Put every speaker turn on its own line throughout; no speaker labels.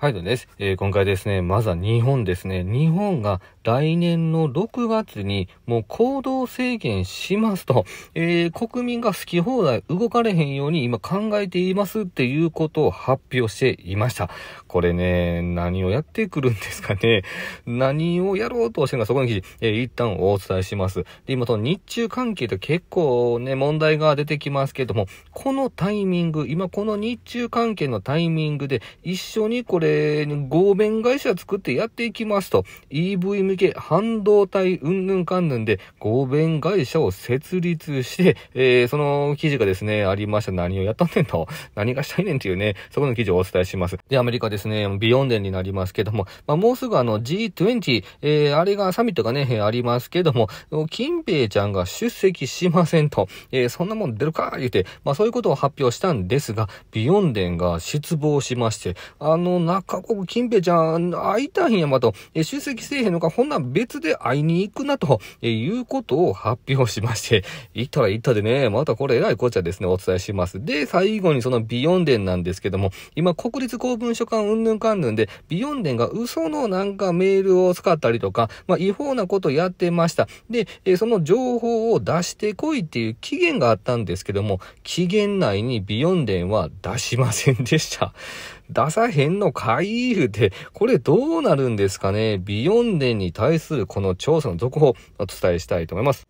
はい、どうです。えー、今回ですね、まずは日本ですね。日本が来年の6月にもう行動制限しますと、えー、国民が好き放題動かれへんように今考えていますっていうことを発表していました。これね、何をやってくるんですかね。何をやろうとしてるのか、そこの記事、えー、一旦お伝えします。で、今、日中関係で結構ね、問題が出てきますけども、このタイミング、今この日中関係のタイミングで一緒にこれえー、合弁会社作ってやっていきますと、EV 向け半導体うんぬんかんぬんで合弁会社を設立して、えー、その記事がですね、ありました。何をやったんねんと、何がしたいねんっていうね、そこの記事をお伝えします。で、アメリカですね、ビヨンデンになりますけども、まあ、もうすぐあの G20、えー、あれがサミットがね、ありますけども、金平ちゃんが出席しませんと、えー、そんなもん出るか言うて、まあそういうことを発表したんですが、ビヨンデンが失望しまして、あの、なあ、過金平ちゃん、会いたいんやまと、出席せえへんのか、ほんな別で会いに行くなと、いうことを発表しまして、行ったら行ったでね、またこれ偉いこちゃですね、お伝えします。で、最後にそのビヨンデンなんですけども、今、国立公文書館うんぬんかんぬんで、ビヨンデンが嘘のなんかメールを使ったりとか、まあ、違法なことやってました。で、その情報を出してこいっていう期限があったんですけども、期限内にビヨンデンは出しませんでした。出さへんのかいでて、これどうなるんですかねビヨンデに対するこの調査の続報をお伝えしたいと思います。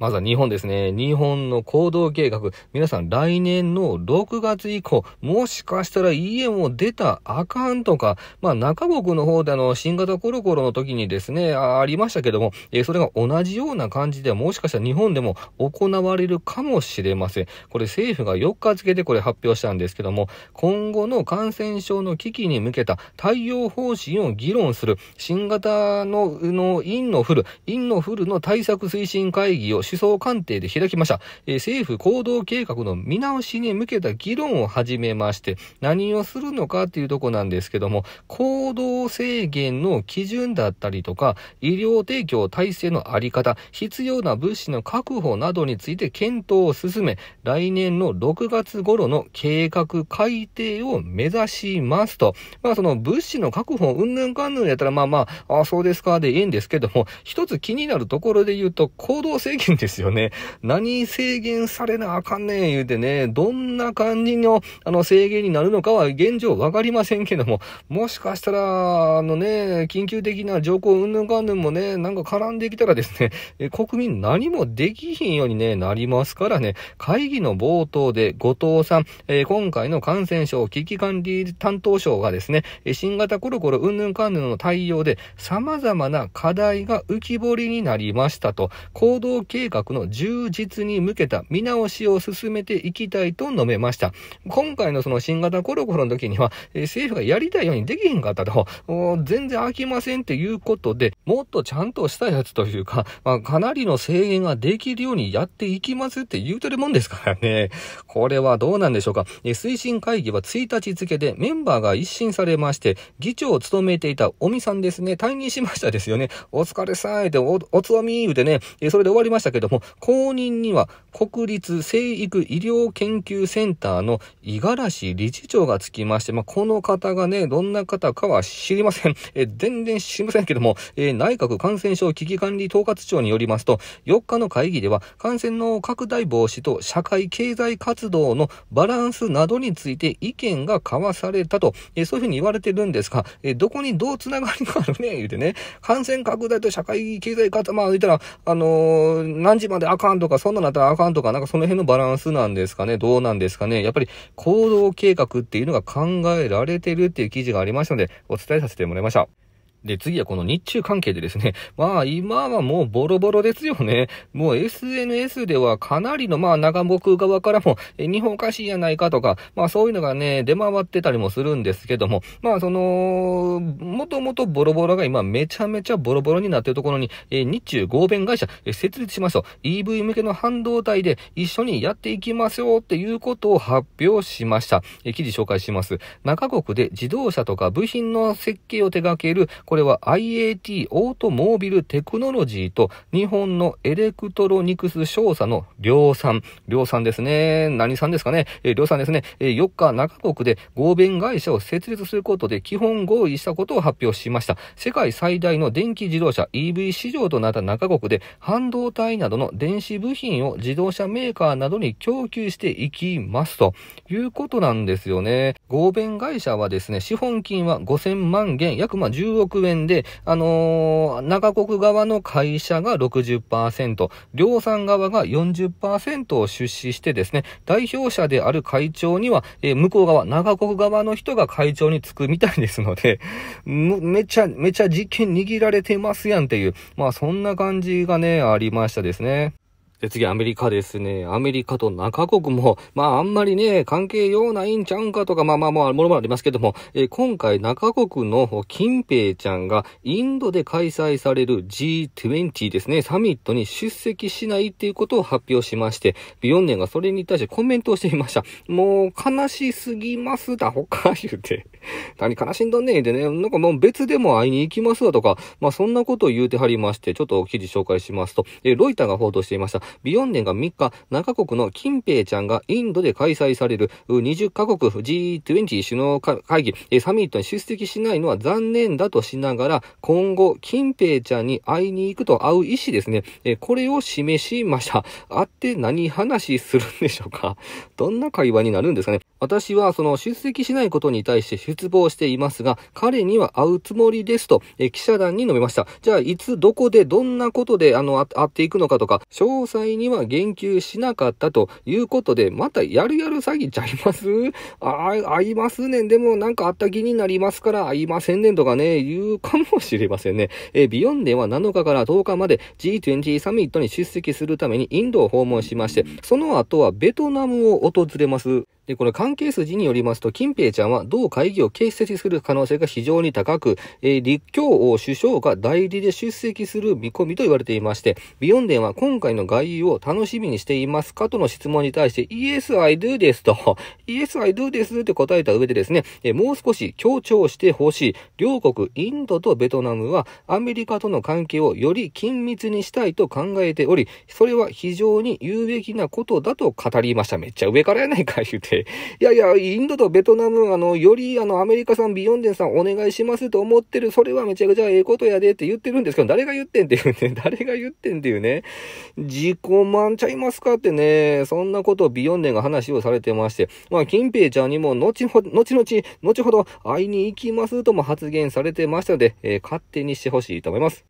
まずは日本ですね。日本の行動計画。皆さん来年の6月以降、もしかしたら家も出たあかんとか、まあ中国の方であの、新型コロコロの時にですね、ありましたけども、えー、それが同じような感じでもしかしたら日本でも行われるかもしれません。これ政府が4日付でこれ発表したんですけども、今後の感染症の危機に向けた対応方針を議論する、新型の、の、院のフル、院のフルの対策推進会議を想鑑定で開きました。え政府行動計画の見直しに向けた議論を始めまして、何をするのかっていうとこなんですけども、行動制限の基準だったりとか、医療提供体制のあり方、必要な物資の確保などについて検討を進め、来年の6月頃の計画改定を目指しますと。まあその物資の確保、うんぬんかんぬんやったらまあまあ、ああそうですかでいいんですけども、一つ気になるところで言うと、行動制限ですよね。何制限されなあかんねん言うてね、どんな感じのあの制限になるのかは現状わかりませんけども、もしかしたら、あのね、緊急的な条項うんぬんかんぬんもね、なんか絡んできたらですね、国民何もできひんように、ね、なりますからね、会議の冒頭で後藤さん、えー、今回の感染症危機管理担当省がですね、新型コロコロうんぬんかんぬんの対応で様々な課題が浮き彫りになりましたと、行動計計画の充実に向けた見直しを進めていきたいと述べました。今回のその新型コロコロの時には、え政府がやりたいようにできへんかったと、全然飽きませんっていうことで、もっとちゃんとしたやつというか、まあ、かなりの制限ができるようにやっていきますって言うてるもんですからね。これはどうなんでしょうか。え推進会議は1日付でメンバーが一新されまして、議長を務めていた尾身さんですね、退任しましたですよね。お疲れさーいでお、おつわみー言うてね、それで終わりましたけど、ども、後任には国立生育医療研究センターの五十嵐理事長がつきまして、まあ、この方がね、どんな方かは知りません。え全然知りませんけども、え内閣感染症危機管理統括庁によりますと、4日の会議では感染の拡大防止と社会経済活動のバランスなどについて意見が交わされたと、えそういうふうに言われてるんですが、えどこにどうつながりがあるね、言うてね、感染拡大と社会経済活動、まあ言ったら、あのー何時まであかんとか、そんななったらあかんとか、なんかその辺のバランスなんですかね、どうなんですかね。やっぱり行動計画っていうのが考えられてるっていう記事がありましたので、お伝えさせてもらいました。で、次はこの日中関係でですね、まあ今はもうボロボロですよね。もう SNS ではかなりのまあ長僕側からも、え、日本おかしいやないかとか、まあそういうのがね、出回ってたりもするんですけども、まあその、もともとボロボロが今めちゃめちゃボロボロになってるところに、え、日中合弁会社、え、設立しましょう。EV 向けの半導体で一緒にやっていきましょうっていうことを発表しました。え、記事紹介します。中国で自動車とか部品の設計を手掛けるこれは IAT オートモービルテクノロジーと日本のエレクトロニクス商社の量産。量産ですね。何産ですかね。えー、量産ですね。えー、4日中国で合弁会社を設立することで基本合意したことを発表しました。世界最大の電気自動車 EV 市場となった中国で半導体などの電子部品を自動車メーカーなどに供給していきますということなんですよね。合弁会社はですね、資本金は5000万元、約ま10億円で、あのー、中国側の会社が60%、量産側が40%を出資してですね、代表者である会長には、えー、向こう側、中国側の人が会長に就くみたいですので、めちゃ、めちゃ実権握られてますやんっていう、まあそんな感じがね、ありましたですね。で、次、アメリカですね。アメリカと中国も、まあ、あんまりね、関係ようないんちゃうんかとか、まあまあまあ、もろもろありますけども、えー、今回、中国の金平ちゃんが、インドで開催される G20 ですね、サミットに出席しないっていうことを発表しまして、ビヨンネンがそれに対してコメントをしていました。もう、悲しすぎますだ、ほか言うて。何悲しんどんねえでね、なんかもう別でも会いに行きますわとか、まあそんなことを言うてはりまして、ちょっと記事紹介しますと、えロイターが報道していました。ビヨンデンが3日、中国の金平ちゃんがインドで開催される20カ国 G20 首脳会議、えサミットに出席しないのは残念だとしながら、今後、金平ちゃんに会いに行くと会う意思ですね、えこれを示しました。会って何話するんでしょうかどんな会話になるんですかね私はその出席しないことに対して絶望していますが、彼には会うつもりですと、え記者団に述べました。じゃあ、いつ、どこで、どんなことで、あの、会っていくのかとか、詳細には言及しなかったということで、またやるやる詐欺ちゃいますあ、会いますねん。でも、なんかあった気になりますから、会いませんねんとかね、言うかもしれませんね。えビヨンデは7日から10日まで G20 サミットに出席するためにインドを訪問しまして、その後はベトナムを訪れます。で、これ関係筋によりますと、金平ちゃんは同会議を欠席する可能性が非常に高く、えー、立教を首相が代理で出席する見込みと言われていまして、ビヨンデンは今回の外遊を楽しみにしていますかとの質問に対して、Yes, I do ですと、Yes, I do ですって答えた上でですね、えー、もう少し強調してほしい。両国、インドとベトナムはアメリカとの関係をより緊密にしたいと考えており、それは非常に有益なことだと語りました。めっちゃ上からやないか、言うて。いやいや、インドとベトナム、あの、より、あの、アメリカさん、ビヨンデンさんお願いしますと思ってる、それはめちゃくちゃええことやでって言ってるんですけど、誰が言ってんっていうね、誰が言ってんっていうね、自己満ちゃいますかってね、そんなことをビヨンデンが話をされてまして、まあ、金平ちゃんにも、後ほど、後々、後ほど会いに行きますとも発言されてましたので、えー、勝手にしてほしいと思います。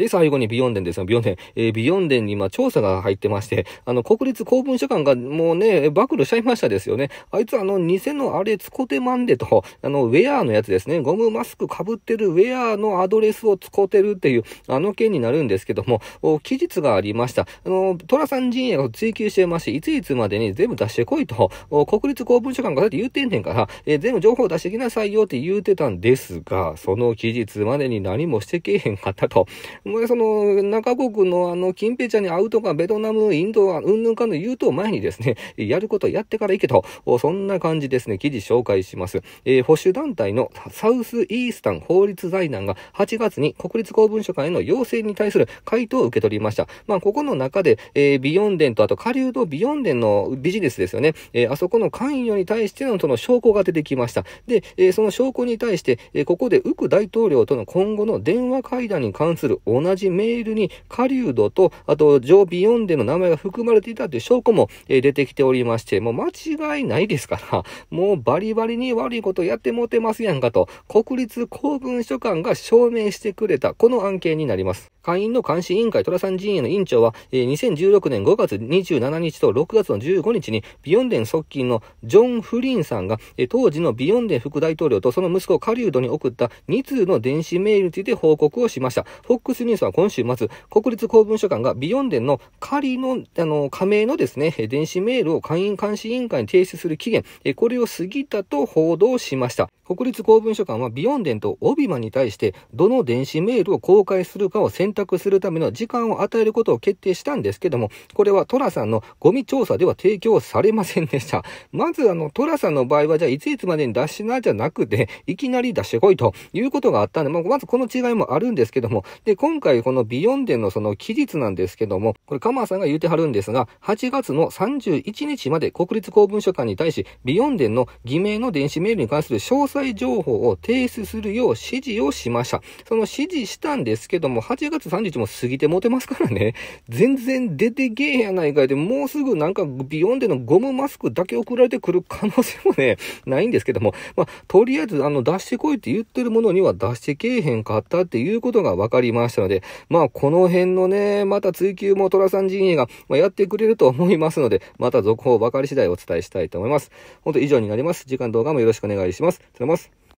で、最後にビヨンデンですよ。ビヨンデン、えー、ビヨンデンに今調査が入ってまして、あの、国立公文書館がもうね、暴露しちゃいましたですよね。あいつあの、偽のあれ、つこてまんでと、あの、ウェアのやつですね、ゴムマスクかぶってるウェアのアドレスをつこてるっていう、あの件になるんですけども、期日がありました。あの、寅さん陣営を追求してまして、いついつまでに全部出してこいと、国立公文書館がだって言ってんねんから、えー、全部情報出してきなさいよって言うてたんですが、その期日までに何もしてけえへんかったと。前その中国のあの金平ちゃんに会うとか、ベトナム、インドはうんぬんかの言うと前にですね、やることやってから行けと、そんな感じですね、記事紹介します。えー、保守団体のサウスイースタン法律財団が8月に国立公文書館への要請に対する回答を受け取りました。まあ、ここの中で、えー、ビヨンデンとあと下流とビヨンデンのビジネスですよね、えー、あそこの関与に対してのその証拠が出てきました。で、えー、その証拠に対して、えー、ここでウク大統領との今後の電話会談に関する同じメールに狩人と、あと、ジョビヨンデの名前が含まれていたという証拠も、え出てきておりまして、もう間違いないですから、もうバリバリに悪いことやってもうてますやんかと、国立公文書館が証明してくれた、この案件になります。会員の監視委員会寅さん陣営の委員長は、えー、2016年5月27日と6月の15日に、ビヨンデン側近のジョン・フリンさんが、えー、当時のビヨンデン副大統領とその息子カリウドに送った2通の電子メールについて報告をしました。FOX ニュースは今週末、国立公文書館がビヨンデンの仮の、あの、加盟のですね、電子メールを会員監視委員会に提出する期限、えー、これを過ぎたと報道しました。国立公文書館はビヨンデンとオビマに対して、どの電子メールを公開するかを選選択するための時間を与えることを決定したんですけども、これはトラさんのゴミ調査では提供されませんでした。まずあの、トラさんの場合は、じゃあいついつまでに出しなじゃなくて、いきなり出してこいということがあったんで、まあ、まずこの違いもあるんですけども、で、今回このビヨンデのその期日なんですけども、これカマーさんが言うてはるんですが、8月の31日まで国立公文書館に対し、ビヨンデの偽名の電子メールに関する詳細情報を提出するよう指示をしました。その指示したんですけども、8月3日も過ぎてもてますからね、全然出てけえやないかいで、もうすぐなんかビヨンでのゴムマスクだけ送られてくる可能性もね、ないんですけども、まあ、とりあえずあの出してこいって言ってるものには出してけえへんかったっていうことが分かりましたので、まあ、この辺のね、また追求もトラさん陣営がやってくれると思いますので、また続報ばかり次第お伝えしたいと思います。本当以上になります。時間動画もよろしくお願いします。失礼します。